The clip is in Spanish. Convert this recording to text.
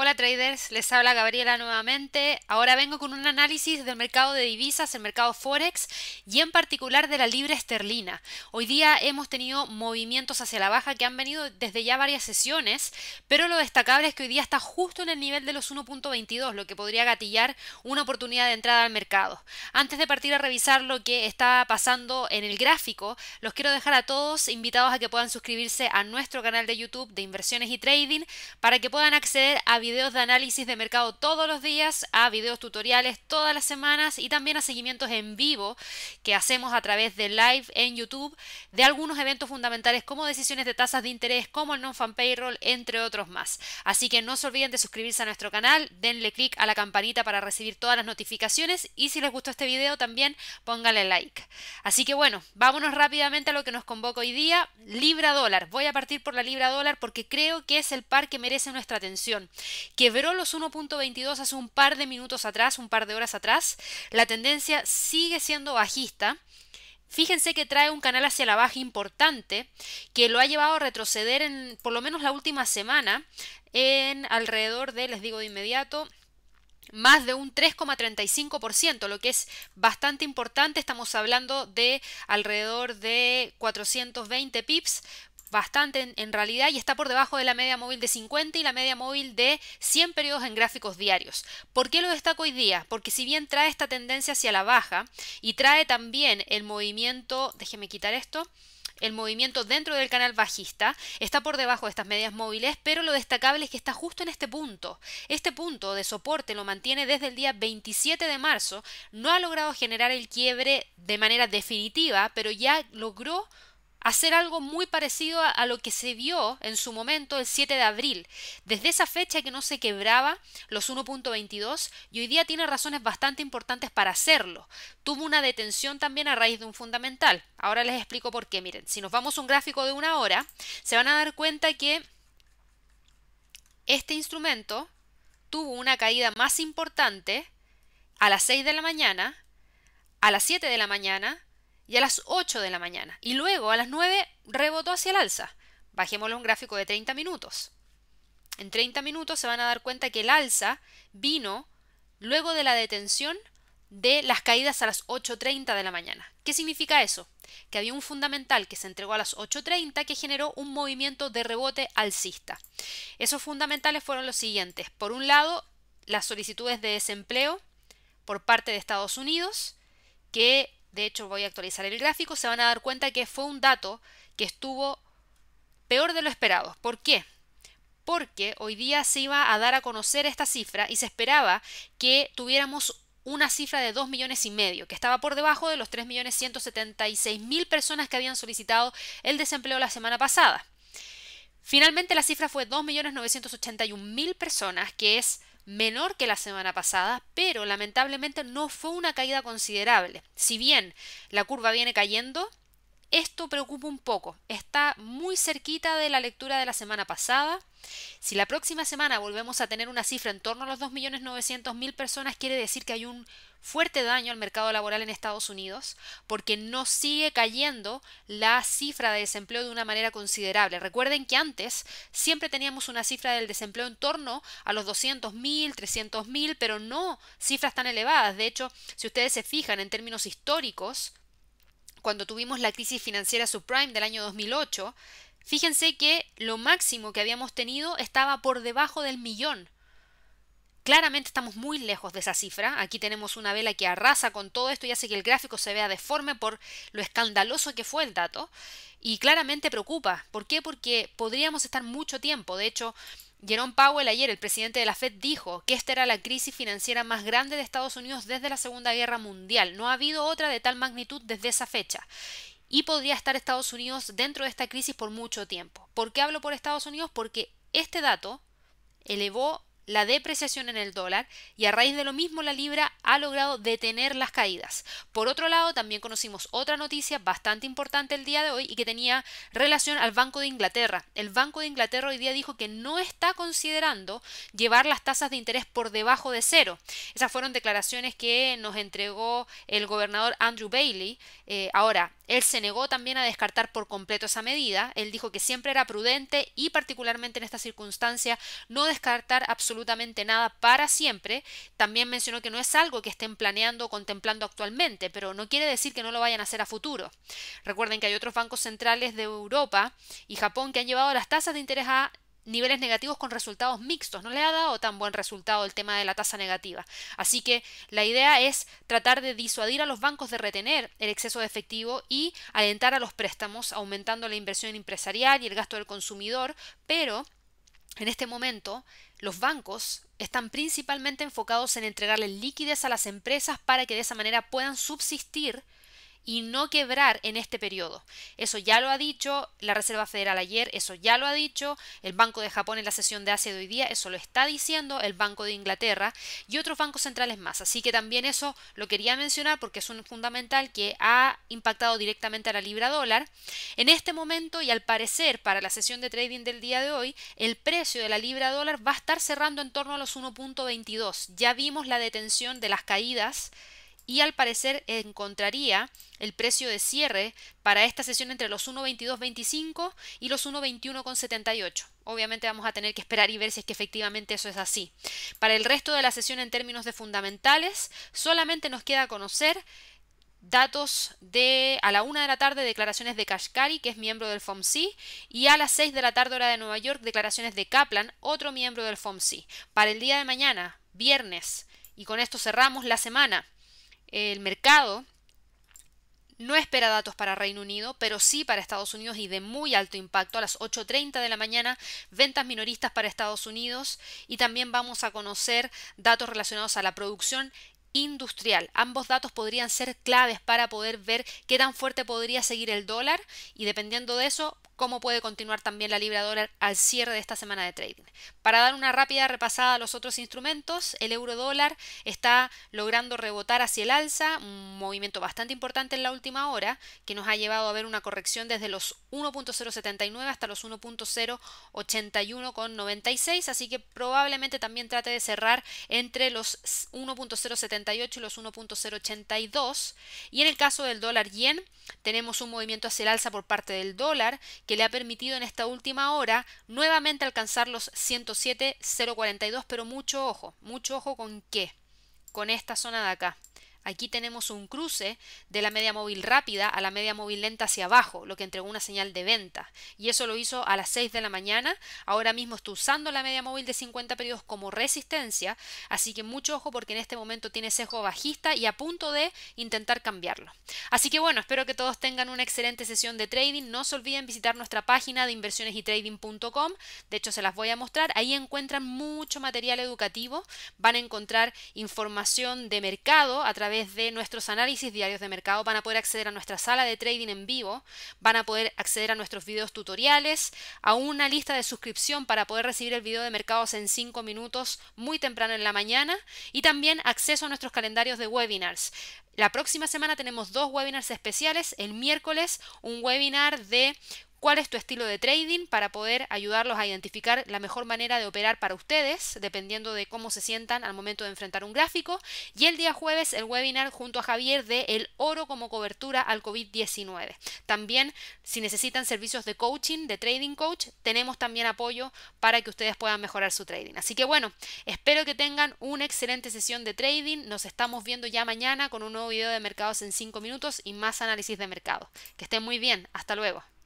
Hola traders, les habla Gabriela nuevamente. Ahora vengo con un análisis del mercado de divisas, el mercado forex y en particular de la libra esterlina. Hoy día hemos tenido movimientos hacia la baja que han venido desde ya varias sesiones, pero lo destacable es que hoy día está justo en el nivel de los 1.22, lo que podría gatillar una oportunidad de entrada al mercado. Antes de partir a revisar lo que está pasando en el gráfico, los quiero dejar a todos invitados a que puedan suscribirse a nuestro canal de YouTube de inversiones y trading para que puedan acceder a videos de análisis de mercado todos los días, a videos tutoriales todas las semanas y también a seguimientos en vivo que hacemos a través de live en YouTube de algunos eventos fundamentales como decisiones de tasas de interés, como el non-fan payroll, entre otros más. Así que no se olviden de suscribirse a nuestro canal, denle click a la campanita para recibir todas las notificaciones y si les gustó este video también pónganle like. Así que bueno, vámonos rápidamente a lo que nos convoca hoy día, libra dólar. Voy a partir por la libra dólar porque creo que es el par que merece nuestra atención quebró los 1.22 hace un par de minutos atrás, un par de horas atrás. La tendencia sigue siendo bajista. Fíjense que trae un canal hacia la baja importante que lo ha llevado a retroceder en por lo menos la última semana en alrededor de, les digo de inmediato, más de un 3,35%, lo que es bastante importante. Estamos hablando de alrededor de 420 pips bastante en, realidad y está por debajo de la media móvil de 50 y la media móvil de 100 periodos en gráficos diarios. ¿Por qué lo destaco hoy día? Porque si bien trae esta tendencia hacia la baja y trae también el movimiento, déjeme quitar esto, el movimiento dentro del canal bajista está por debajo de estas medias móviles, pero lo destacable es que está justo en este punto. Este punto de soporte lo mantiene desde el día 27 de marzo, no ha logrado generar el quiebre de manera definitiva, pero ya logró hacer algo muy parecido a, lo que se vio en su momento el 7 de abril. Desde esa fecha que no se quebraba los 1.22 y hoy día tiene razones bastante importantes para hacerlo. Tuvo una detención también a raíz de un fundamental. Ahora les explico por qué. Miren, si nos vamos a un gráfico de una hora, se van a dar cuenta que este instrumento tuvo una caída más importante a las 6 de la mañana, a las 7 de la mañana, y a las 8 de la mañana. Y luego a las 9 rebotó hacia el alza. Bajémoslo un gráfico de 30 minutos. En 30 minutos se van a dar cuenta que el alza vino luego de la detención de las caídas a las 8.30 de la mañana. ¿Qué significa eso? Que había un fundamental que se entregó a las 8.30 que generó un movimiento de rebote alcista. Esos fundamentales fueron los siguientes. Por un lado, las solicitudes de desempleo por parte de Estados Unidos, que de hecho voy a actualizar el gráfico, se van a dar cuenta que fue un dato que estuvo peor de lo esperado. ¿Por qué? Porque hoy día se iba a dar a conocer esta cifra y se esperaba que tuviéramos una cifra de 2 millones y medio, que estaba por debajo de los millones mil personas que habían solicitado el desempleo la semana pasada. Finalmente la cifra fue millones mil personas, que es menor que la semana pasada, pero lamentablemente no fue una caída considerable. Si bien la curva viene cayendo, esto preocupa un poco. Está muy cerquita de la lectura de la semana pasada. Si la próxima semana volvemos a tener una cifra en torno a los 2.900.000 personas, quiere decir que hay un fuerte daño al mercado laboral en Estados Unidos porque no sigue cayendo la cifra de desempleo de una manera considerable. Recuerden que antes siempre teníamos una cifra del desempleo en torno a los 200.000, 300.000, pero no cifras tan elevadas. De hecho, si ustedes se fijan en términos históricos, cuando tuvimos la crisis financiera subprime del año 2008, fíjense que lo máximo que habíamos tenido estaba por debajo del millón Claramente estamos muy lejos de esa cifra. Aquí tenemos una vela que arrasa con todo esto y hace que el gráfico se vea deforme por lo escandaloso que fue el dato. Y claramente preocupa. ¿Por qué? Porque podríamos estar mucho tiempo. De hecho, Jerome Powell ayer, el presidente de la Fed, dijo que esta era la crisis financiera más grande de Estados Unidos desde la Segunda Guerra Mundial. No ha habido otra de tal magnitud desde esa fecha. Y podría estar Estados Unidos dentro de esta crisis por mucho tiempo. ¿Por qué hablo por Estados Unidos? Porque este dato elevó la depreciación en el dólar y a raíz de lo mismo la libra ha logrado detener las caídas. Por otro lado, también conocimos otra noticia bastante importante el día de hoy y que tenía relación al Banco de Inglaterra. El Banco de Inglaterra hoy día dijo que no está considerando llevar las tasas de interés por debajo de cero. Esas fueron declaraciones que nos entregó el gobernador Andrew Bailey. Eh, ahora, él se negó también a descartar por completo esa medida. Él dijo que siempre era prudente y particularmente en esta circunstancia no descartar absolutamente absolutamente nada para siempre. También mencionó que no es algo que estén planeando o contemplando actualmente, pero no quiere decir que no lo vayan a hacer a futuro. Recuerden que hay otros bancos centrales de Europa y Japón que han llevado las tasas de interés a niveles negativos con resultados mixtos. No le ha dado tan buen resultado el tema de la tasa negativa. Así que la idea es tratar de disuadir a los bancos de retener el exceso de efectivo y alentar a los préstamos, aumentando la inversión empresarial y el gasto del consumidor, pero en este momento los bancos están principalmente enfocados en entregarle liquidez a las empresas para que de esa manera puedan subsistir y no quebrar en este periodo. Eso ya lo ha dicho la Reserva Federal ayer, eso ya lo ha dicho el Banco de Japón en la sesión de hace de hoy día, eso lo está diciendo el Banco de Inglaterra y otros bancos centrales más. Así que también eso lo quería mencionar porque es un fundamental que ha impactado directamente a la libra dólar. En este momento y al parecer para la sesión de trading del día de hoy, el precio de la libra dólar va a estar cerrando en torno a los 1.22. Ya vimos la detención de las caídas y al parecer encontraría el precio de cierre para esta sesión entre los 1.22.25 y los 1.21.78. Obviamente vamos a tener que esperar y ver si es que efectivamente eso es así. Para el resto de la sesión en términos de fundamentales, solamente nos queda conocer datos de a la 1 de la tarde declaraciones de Kashkari, que es miembro del FOMC, y a las 6 de la tarde hora de Nueva York declaraciones de Kaplan, otro miembro del FOMC. Para el día de mañana, viernes, y con esto cerramos la semana. El mercado no espera datos para Reino Unido, pero sí para Estados Unidos y de muy alto impacto. A las 8.30 de la mañana, ventas minoristas para Estados Unidos y también vamos a conocer datos relacionados a la producción industrial. Ambos datos podrían ser claves para poder ver qué tan fuerte podría seguir el dólar y dependiendo de eso, cómo puede continuar también la libra dólar al cierre de esta semana de trading. Para dar una rápida repasada a los otros instrumentos, el euro dólar está logrando rebotar hacia el alza, un movimiento bastante importante en la última hora que nos ha llevado a ver una corrección desde los 1.079 hasta los 1.081,96, así que probablemente también trate de cerrar entre los 1.079 y los 1.082. Y en el caso del dólar yen, tenemos un movimiento hacia el alza por parte del dólar que le ha permitido en esta última hora nuevamente alcanzar los 107.042, pero mucho ojo, mucho ojo con qué, con esta zona de acá. Aquí tenemos un cruce de la media móvil rápida a la media móvil lenta hacia abajo, lo que entregó una señal de venta. Y eso lo hizo a las 6 de la mañana. Ahora mismo estoy usando la media móvil de 50 periodos como resistencia, así que mucho ojo porque en este momento tiene sesgo bajista y a punto de intentar cambiarlo. Así que bueno, espero que todos tengan una excelente sesión de trading. No se olviden visitar nuestra página de inversionesytrading.com. De hecho, se las voy a mostrar. Ahí encuentran mucho material educativo. Van a encontrar información de mercado a través de nuestros análisis diarios de mercado van a poder acceder a nuestra sala de trading en vivo, van a poder acceder a nuestros videos tutoriales, a una lista de suscripción para poder recibir el video de mercados en 5 minutos muy temprano en la mañana y también acceso a nuestros calendarios de webinars. La próxima semana tenemos dos webinars especiales. El miércoles un webinar de cuál es tu estilo de trading para poder ayudarlos a identificar la mejor manera de operar para ustedes, dependiendo de cómo se sientan al momento de enfrentar un gráfico. Y el día jueves el webinar junto a Javier de el oro como cobertura al COVID-19. También si necesitan servicios de coaching, de trading coach, tenemos también apoyo para que ustedes puedan mejorar su trading. Así que bueno, espero que tengan una excelente sesión de trading. Nos estamos viendo ya mañana con un nuevo video de mercados en 5 minutos y más análisis de mercado. Que estén muy bien. Hasta luego.